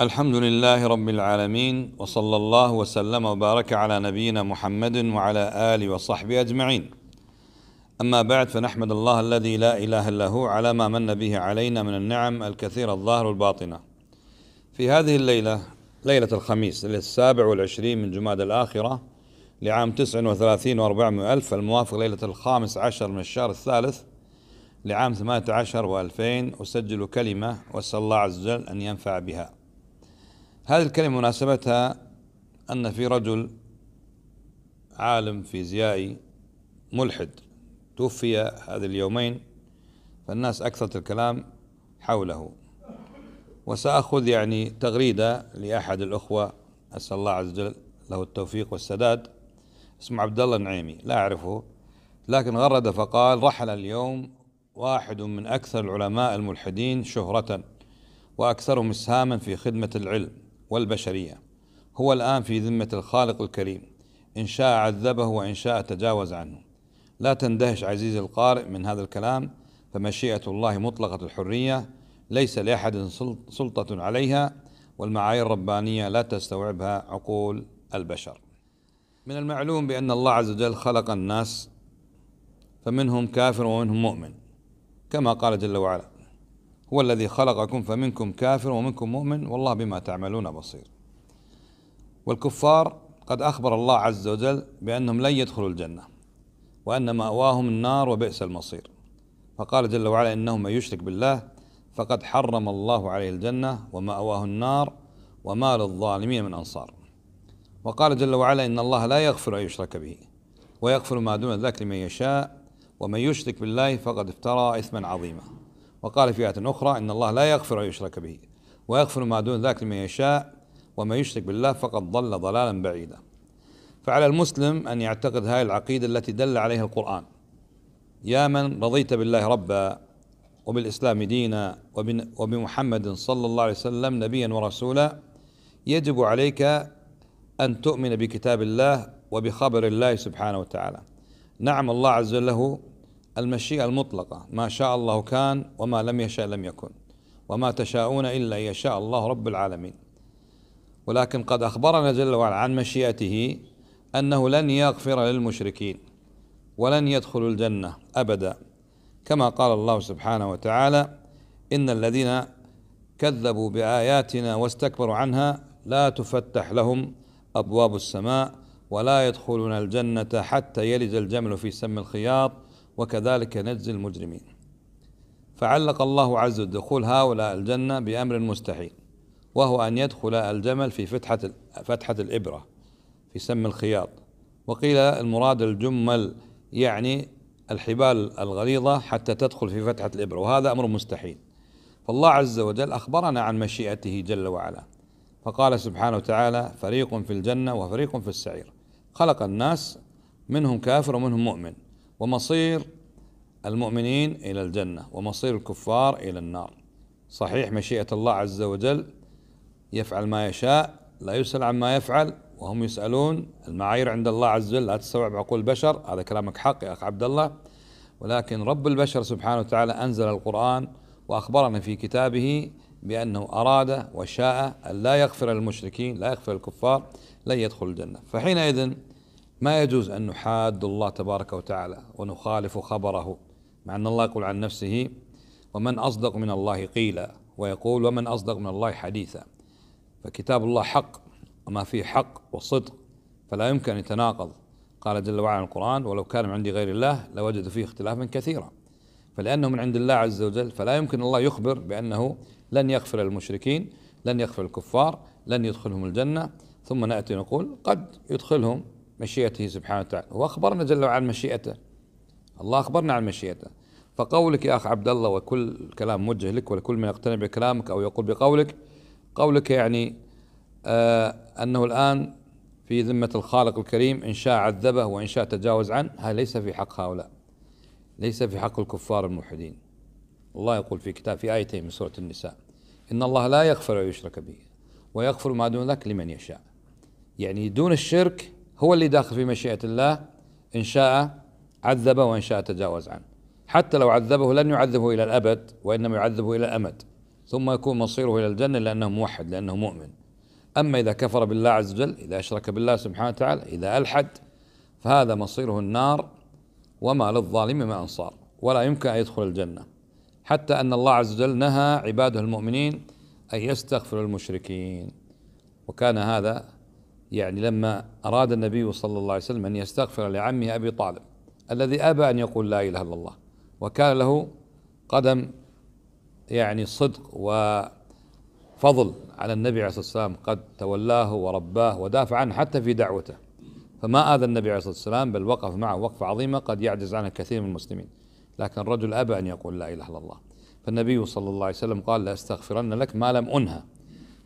الحمد لله رب العالمين وصلى الله وسلم وبارك على نبينا محمد وعلى اله وصحبه اجمعين. اما بعد فنحمد الله الذي لا اله الا هو على ما من به علينا من النعم الكثيره الظاهره والباطنه. في هذه الليله ليله الخميس السابع والعشرين من جماد الاخره لعام تسع وثلاثين واربعمائة الف الموافق ليله الخامس عشر من الشهر الثالث لعام ثمانية عشر وألفين أسجل كلمة وأسأل الله عز وجل أن ينفع بها هذه الكلمة مناسبتها أن في رجل عالم فيزيائي ملحد توفي هذه اليومين فالناس أكثرت الكلام حوله وسأخذ يعني تغريدة لأحد الأخوة أسأل الله عز وجل له التوفيق والسداد اسمه عبد الله النعيمي لا أعرفه لكن غرد فقال رحل اليوم واحد من أكثر العلماء الملحدين شهرة وأكثرهم إسهاما في خدمة العلم والبشرية هو الآن في ذمة الخالق الكريم إن شاء عذبه وإن شاء تجاوز عنه لا تندهش عزيزي القارئ من هذا الكلام فمشيئة الله مطلقة الحرية ليس لأحد سلطة عليها والمعايير الربانية لا تستوعبها عقول البشر من المعلوم بأن الله عز وجل خلق الناس فمنهم كافر ومنهم مؤمن كما قال جل وعلا هو الذي خلقكم فمنكم كافر ومنكم مؤمن والله بما تعملون بصير والكفار قد أخبر الله عز وجل بأنهم لن يدخلوا الجنة وأن مأواهم النار وبئس المصير فقال جل وعلا إنه من يشرك بالله فقد حرم الله عليه الجنة ومأواه النار وما للظالمين من أنصار وقال جل وعلا إن الله لا يغفر أن يشرك به ويغفر ما دون ذلك لمن يشاء ومن يشرك بالله فقد افترى إثما عظيما وقال في آية أخرى إن الله لا يغفر أن يشرك به ويغفر ما دون ذلك لمن يشاء ومن يشرك بالله فقد ضل ضلالا بعيدا فعلى المسلم أن يعتقد هذه العقيدة التي دل عليها القرآن يا من رضيت بالله ربا وبالإسلام دينا وبمحمد صلى الله عليه وسلم نبيا ورسولا يجب عليك أن تؤمن بكتاب الله وبخبر الله سبحانه وتعالى نعم الله عز وجل له المشيئة المطلقة ما شاء الله كان وما لم يشاء لم يكن وما تشاءون إلا أن يشاء الله رب العالمين ولكن قد أخبرنا جل وعلا عن مشيئته أنه لن يغفر للمشركين ولن يدخلوا الجنة أبدا كما قال الله سبحانه وتعالى إن الذين كذبوا بآياتنا واستكبروا عنها لا تفتح لهم أبواب السماء ولا يدخلون الجنة حتى يلج الجمل في سم الخياط وكذلك نجزي المجرمين فعلق الله عز وجل دخول هؤلاء الجنة بأمر مستحيل وهو أن يدخل الجمل في فتحة فتحة الإبرة في سم الخياط وقيل المراد الجمل يعني الحبال الغليظة حتى تدخل في فتحة الإبرة وهذا أمر مستحيل فالله عز وجل أخبرنا عن مشيئته جل وعلا فقال سبحانه وتعالى فريق في الجنة وفريق في السعير خلق الناس منهم كافر ومنهم مؤمن ومصير المؤمنين إلى الجنة ومصير الكفار إلى النار صحيح مشيئة الله عز وجل يفعل ما يشاء لا يسأل عما يفعل وهم يسألون المعايير عند الله عز وجل لا تستوعب عقول البشر هذا كلامك حق يا أخ عبد الله ولكن رب البشر سبحانه وتعالى أنزل القرآن وأخبرنا في كتابه بأنه أراد وشاء أن لا يغفر المشركين لا يغفر الكفار لن يدخل الجنة فحينئذ ما يجوز أن نحاد الله تبارك وتعالى ونخالف خبره مع أن الله يقول عن نفسه ومن أصدق من الله قيلا ويقول ومن أصدق من الله حديثا فكتاب الله حق وما فيه حق وصدق فلا يمكن أن يتناقض قال جل وعلا القرآن ولو كان من عند غير الله لوجدوا فيه اختلافا كثيرا فلأنه من عند الله عز وجل فلا يمكن الله يخبر بأنه لن يغفر المشركين لن يغفر الكفار لن يدخلهم الجنة ثم نأتي نقول قد يدخلهم مشيئته سبحانه وتعالى هو أخبرنا جل وعلا عن مشيئته الله أخبرنا عن مشيئته فقولك يا أخ عبد الله وكل كلام موجه لك ولكل من يقتنع بكلامك أو يقول بقولك قولك يعني آه أنه الآن في ذمة الخالق الكريم إن شاء عذبه وإن شاء تجاوز عنه هذا ليس في حق هؤلاء ليس في حق الكفار الموحدين الله يقول في كتاب في آيتين من سورة النساء إن الله لا يغفر ويشرك به ويغفر ما دون ذلك لمن يشاء يعني دون الشرك هو اللي داخل في مشيئة الله إن شاء عذبه وإن شاء تجاوز عنه حتى لو عذبه لن يعذبه إلى الأبد وإنما يعذبه إلى الأمد ثم يكون مصيره إلى الجنة لأنه موحد لأنه مؤمن أما إذا كفر بالله عز وجل إذا أشرك بالله سبحانه وتعالى إذا ألحد فهذا مصيره النار وما للظالم من أنصار ولا يمكن أن يدخل الجنة حتى أن الله عز وجل نهى عباده المؤمنين أن يستغفروا المشركين وكان هذا يعني لما أراد النبي صلى الله عليه وسلم أن يستغفر لعمه أبي طالب الذي أبى أن يقول لا إله إلا الله وكان له قدم يعني صدق وفضل على النبي عليه الصلاة والسلام قد تولاه ورباه ودافع عنه حتى في دعوته فما آذى النبي عليه الصلاة والسلام بل وقف معه وقفة عظيمة قد يعجز عنها كثير من المسلمين لكن الرجل أبى أن يقول لا إله إلا الله فالنبي صلى الله عليه وسلم قال لأستغفرن أستغفرن لك ما لم أنهى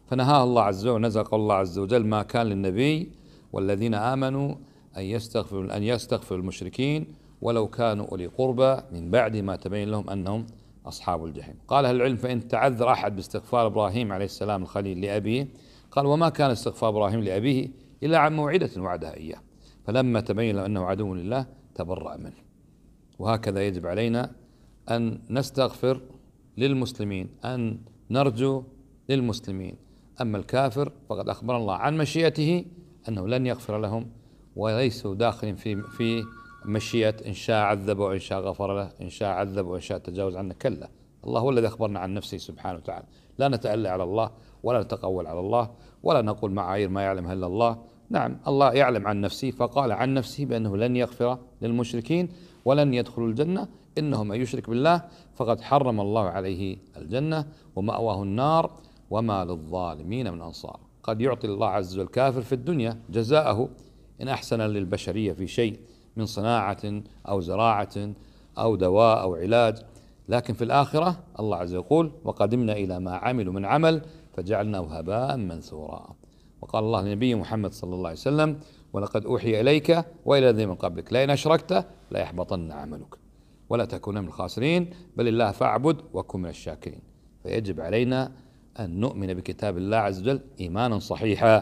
فنهاه الله عز وجل ونزق الله عز وجل ما كان للنبي والذين آمنوا أن يستغفر أن يستغفر المشركين ولو كانوا أولي قربى من بعد ما تبين لهم أنهم أصحاب الجحيم قال أهل العلم فإن تعذر أحد باستغفار إبراهيم عليه السلام الخليل لأبيه قال وما كان استغفار إبراهيم لأبيه إلا عن موعدة وعدها إياه فلما تبين له أنه عدو لله تبرأ منه وهكذا يجب علينا أن نستغفر للمسلمين أن نرجو للمسلمين أما الكافر فقد أخبر الله عن مشيئته أنه لن يغفر لهم وليسوا داخل في في مشيئة إن شاء عذب وإن شاء غفر له إن شاء عذب وإن شاء تجاوز عنه كلا الله هو الذي أخبرنا عن نفسه سبحانه وتعالى لا نتألى على الله ولا نتقول على الله ولا نقول معايير ما يعلمها إلا الله نعم الله يعلم عن نفسه فقال عن نفسه بأنه لن يغفر للمشركين ولن يدخلوا الجنة إنه من يشرك بالله فقد حرم الله عليه الجنة ومأواه النار وما للظالمين من أنصار قد يعطي الله عز وجل الكافر في الدنيا جزاءه إن أحسن للبشرية في شيء من صناعة أو زراعة أو دواء أو علاج لكن في الآخرة الله عز وجل يقول وقدمنا إلى ما عملوا من عمل فجعلناه هباء منثورا وقال الله لنبي محمد صلى الله عليه وسلم ولقد أوحي إليك وإلى الذين من قبلك لئن أشركت ليحبطن عملك ولا تكون من الخاسرين بل الله فاعبد وكن من الشاكرين فيجب علينا أن نؤمن بكتاب الله عز وجل إيمانا صحيحا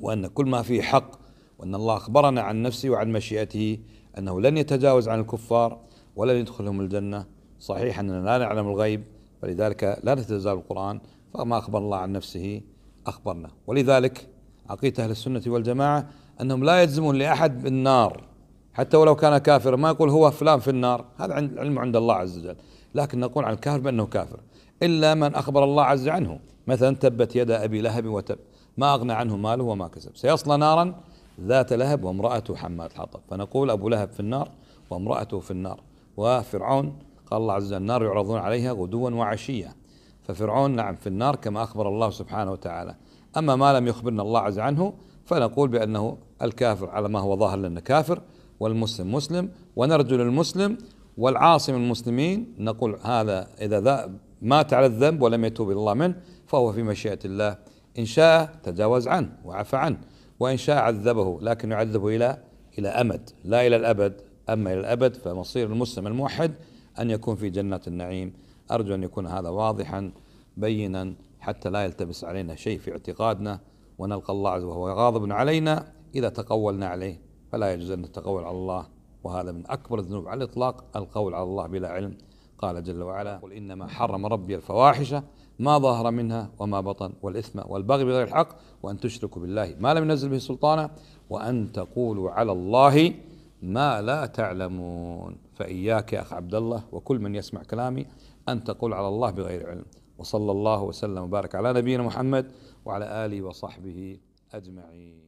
وأن كل ما فيه حق وأن الله أخبرنا عن نفسه وعن مشيئته أنه لن يتجاوز عن الكفار ولن يدخلهم الجنة صحيح أننا لا نعلم الغيب ولذلك لا نتجاوز القرآن فما أخبر الله عن نفسه أخبرنا ولذلك عقيدة أهل السنة والجماعة أنهم لا يجزمون لأحد بالنار حتى ولو كان كافرا ما يقول هو فلان في النار هذا علم عند الله عز وجل لكن نقول عن الكافر بأنه كافر إلا من أخبر الله عز عنه مثلا تبت يد أبي لهب وتب ما أغنى عنه ماله وما كسب سيصلى نارا ذات لهب وامرأته حمات الحطب فنقول أبو لهب في النار وامرأته في النار وفرعون قال الله عز وجل النار يعرضون عليها غدوا وعشية ففرعون نعم في النار كما أخبر الله سبحانه وتعالى أما ما لم يخبرنا الله عز عنه فنقول بأنه الكافر على ما هو ظاهر لنا كافر والمسلم مسلم ونرجو للمسلم والعاصم المسلمين نقول هذا إذا ذا مات على الذنب ولم يتوب الله منه فهو في مشيئه الله ان شاء تجاوز عنه وعفى عنه وان شاء عذبه لكن يعذبه الى الى امد لا الى الابد اما الى الابد فمصير المسلم الموحد ان يكون في جنة النعيم ارجو ان يكون هذا واضحا بينا حتى لا يلتبس علينا شيء في اعتقادنا ونلقى الله عز وهو غاضب علينا اذا تقولنا عليه فلا يجوز ان نتقول على الله وهذا من اكبر الذنوب على الاطلاق القول على الله بلا علم قال جل وعلا قل إنما حرم ربي الفواحش ما ظهر منها وما بطن والإثم والبغي بغير الحق وأن تشركوا بالله ما لم ينزل به سلطانا وأن تقولوا على الله ما لا تعلمون فإياك يا أخ عبد الله وكل من يسمع كلامي أن تقول على الله بغير علم وصلى الله وسلم وبارك على نبينا محمد وعلى آله وصحبه أجمعين